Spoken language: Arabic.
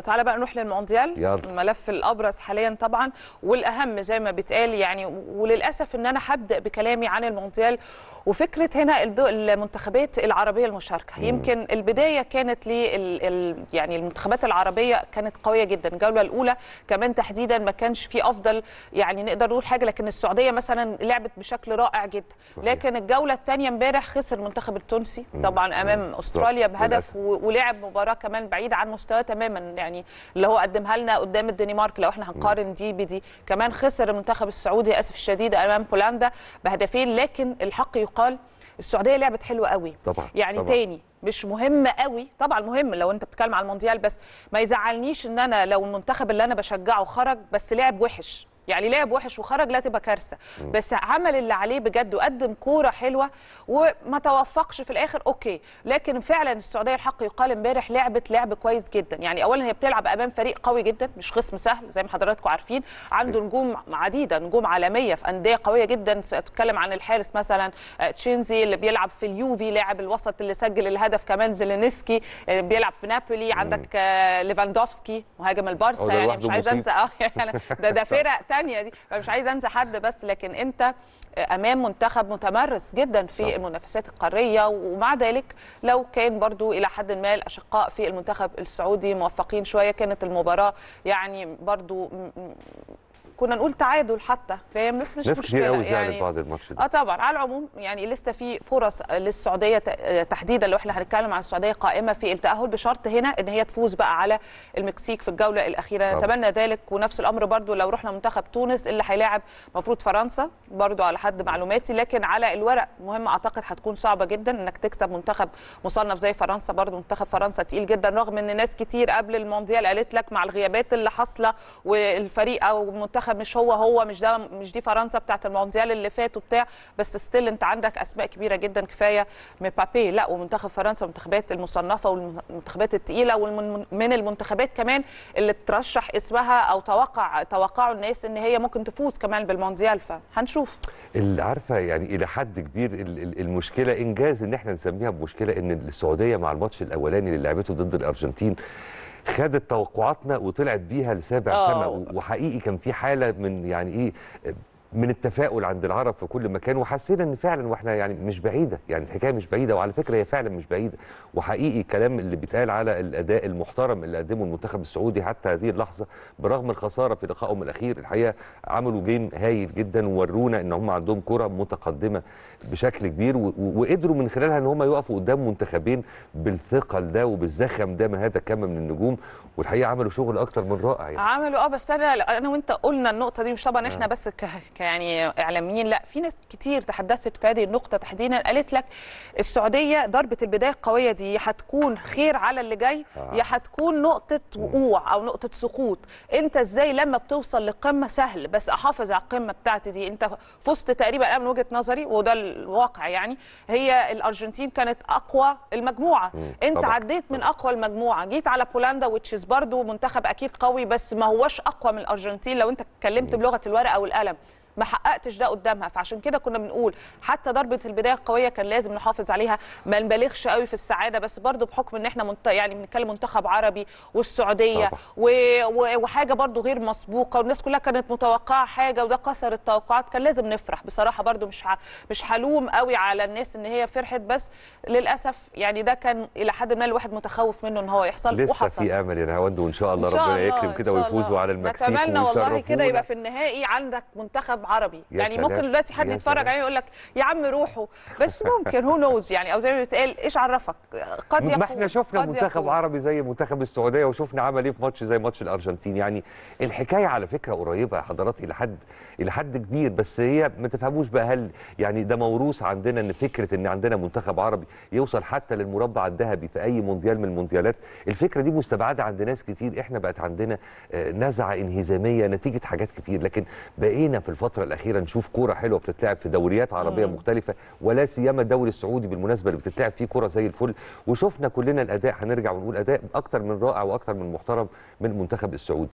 تعالى بقى نروح للمونديال يلا. الملف الابرز حاليا طبعا والاهم زي ما بيتقال يعني وللاسف ان انا هبدا بكلامي عن المونديال وفكره هنا المنتخبات العربيه المشاركه مم. يمكن البدايه كانت ل يعني المنتخبات العربيه كانت قويه جدا الجوله الاولى كمان تحديدا ما كانش في افضل يعني نقدر نقول حاجه لكن السعوديه مثلا لعبت بشكل رائع جدا صحيح. لكن الجوله الثانيه امبارح خسر المنتخب التونسي مم. طبعا امام مم. استراليا بهدف ولعب مباراه كمان بعيد عن مستواه تماما يعني اللي هو قدمها لنا قدام الدنمارك لو احنا هنقارن دي بدي كمان خسر المنتخب السعودي اسف الشديد امام بولندا بهدفين لكن الحق يقال السعوديه لعبت حلوه قوي طبعا يعني طبعا. تاني مش مهم قوي طبعا مهم لو انت بتتكلم على المونديال بس ما يزعلنيش ان انا لو المنتخب اللي انا بشجعه خرج بس لعب وحش يعني لعب وحش وخرج لا تبقى كارثه بس عمل اللي عليه بجد وقدم كوره حلوه وما توفقش في الاخر اوكي لكن فعلا السعوديه الحق يقال امبارح لعبت لعب كويس جدا يعني اولا هي بتلعب امام فريق قوي جدا مش خصم سهل زي ما حضراتكم عارفين عنده نجوم عديده نجوم عالميه في انديه قويه جدا تتكلم عن الحارس مثلا آه، تشينزي اللي بيلعب في اليوفي لاعب الوسط اللي سجل الهدف كمان زيلينسكي آه، بيلعب في نابولي عندك آه، ليفاندوفسكي مهاجم البارسا يعني مش عايز انسى اه يعني ده ده فرق الثانيه دي فمش عايز انسى حد بس لكن انت آه، امام منتخب متمرس جدا في طبعا. نعم. المنافسات القاريه ومع ذلك لو كان برضو الى حد ما الاشقاء في المنتخب السعودي موفقين شويه كانت المباراه يعني برضو كنا نقول تعادل حتى فهي مش مش ناس كتير قوي يعني بعد الماتش ده اه طبعا على العموم يعني لسه في فرص للسعوديه آه، تحديدا لو احنا هنتكلم عن السعوديه قائمه في التاهل بشرط هنا ان هي تفوز بقى على المكسيك في الجوله الاخيره نتمنى ذلك ونفس الامر برضو لو رحنا منتخب تونس اللي هيلاعب المفروض فرنسا برضو على حد معلوماتي لكن على الورق مهم اعتقد هتكون صعبه جدا انك تكسب منتخب مصنف زي فرنسا برضو منتخب فرنسا تقيل جدا رغم ان ناس كتير قبل المونديال قالت لك مع الغيابات اللي حاصله والفريق او المنتخب المنتخب مش هو هو مش ده مش دي فرنسا بتاعه المونديال اللي فات وبتاع بس ستيل انت عندك اسماء كبيره جدا كفايه مبابي لا ومنتخب فرنسا ومنتخبات المصنفه والمنتخبات الثقيله ومن المنتخبات كمان اللي ترشح اسمها او توقع توقعوا الناس ان هي ممكن تفوز كمان بالمونديال فهنشوف اللي عارفه يعني الى حد كبير المشكله انجاز ان احنا نسميها بمشكله ان السعوديه مع الماتش الاولاني اللي لعبته ضد الارجنتين خدت توقعاتنا وطلعت بيها لسابع سنه آه. وحقيقي كان في حاله من يعني ايه من التفاؤل عند العرب في كل مكان وحسينا ان فعلا واحنا يعني مش بعيده يعني الحكايه مش بعيده وعلى فكره هي فعلا مش بعيده وحقيقي الكلام اللي بيتقال على الاداء المحترم اللي قدمه المنتخب السعودي حتى هذه اللحظه برغم الخساره في لقائهم الاخير الحقيقه عملوا جيم هايل جدا وورونا ان هم عندهم كره متقدمه بشكل كبير وقدروا من خلالها ان هم يقفوا قدام منتخبين بالثقل ده وبالزخم ده ما هذا كم من النجوم والحقيقه عملوا شغل اكتر من رائع يعني. عملوا اه بس انا انا وانت قلنا النقطه دي مش طبعا احنا نعم. بس ك... يعني اعلاميين لا في ناس كتير تحدثت في هذه النقطه تحديدا قالت لك السعوديه ضربه البدايه القويه دي هتكون خير على اللي جاي آه. يا هتكون نقطه وقوع او نقطه سقوط انت ازاي لما بتوصل لقمه سهل بس احافظ على القمه بتاعتي دي انت فزت تقريبا انا من وجهه نظري وده الواقع يعني هي الارجنتين كانت اقوى المجموعه مم. انت طبعا. عديت من اقوى المجموعه جيت على بولندا وتشيز برضو منتخب اكيد قوي بس ما هواش اقوى من الارجنتين لو انت اتكلمت بلغه الورقه والقلم ما حققتش ده قدامها فعشان كده كنا بنقول حتى ضربه البدايه القويه كان لازم نحافظ عليها ما نبالغش قوي في السعاده بس برضو بحكم ان احنا منت... يعني بنتكلم منتخب عربي والسعوديه و... و... وحاجه برضو غير مسبوقه والناس كلها كانت متوقعه حاجه وده كسر التوقعات كان لازم نفرح بصراحه برضو مش ح... مش هلوم قوي على الناس ان هي فرحت بس للاسف يعني ده كان الى حد ما الواحد متخوف منه ان هو يحصل لسه وحصل. في امل يا نهاوند وان شاء الله ربنا يكرم كده ويفوزوا على المكسيك نتمنى والله كده يبقى في النهائي عندك منتخب عربي يعني ممكن دلوقتي حد يتفرج عليه يقول لك يا عم روحوا بس ممكن هو نوز يعني او زي ما بيتقال ايش عرفك قد يكون ما احنا شفنا منتخب يقول. عربي زي منتخب السعوديه وشفنا عمل ايه في ماتش زي ماتش الارجنتين يعني الحكايه على فكره قريبه يا حضرات الى حد الى حد كبير بس هي ما تفهموش بقى هل يعني ده موروث عندنا ان فكره ان عندنا منتخب عربي يوصل حتى للمربع الذهبي في اي مونديال من المونديالات الفكره دي مستبعده عند ناس كتير احنا بقت عندنا آه، نزعه انهزاميه نتيجه حاجات كتير لكن بقينا في الفتره الفتره الاخيره نشوف كوره حلوه بتتلعب في دوريات عربيه مم. مختلفه ولا سيما الدوري السعودي بالمناسبه اللي بتتلعب فيه كوره زي الفل وشفنا كلنا الاداء هنرجع ونقول اداء اكتر من رائع واكتر من محترم من المنتخب السعودي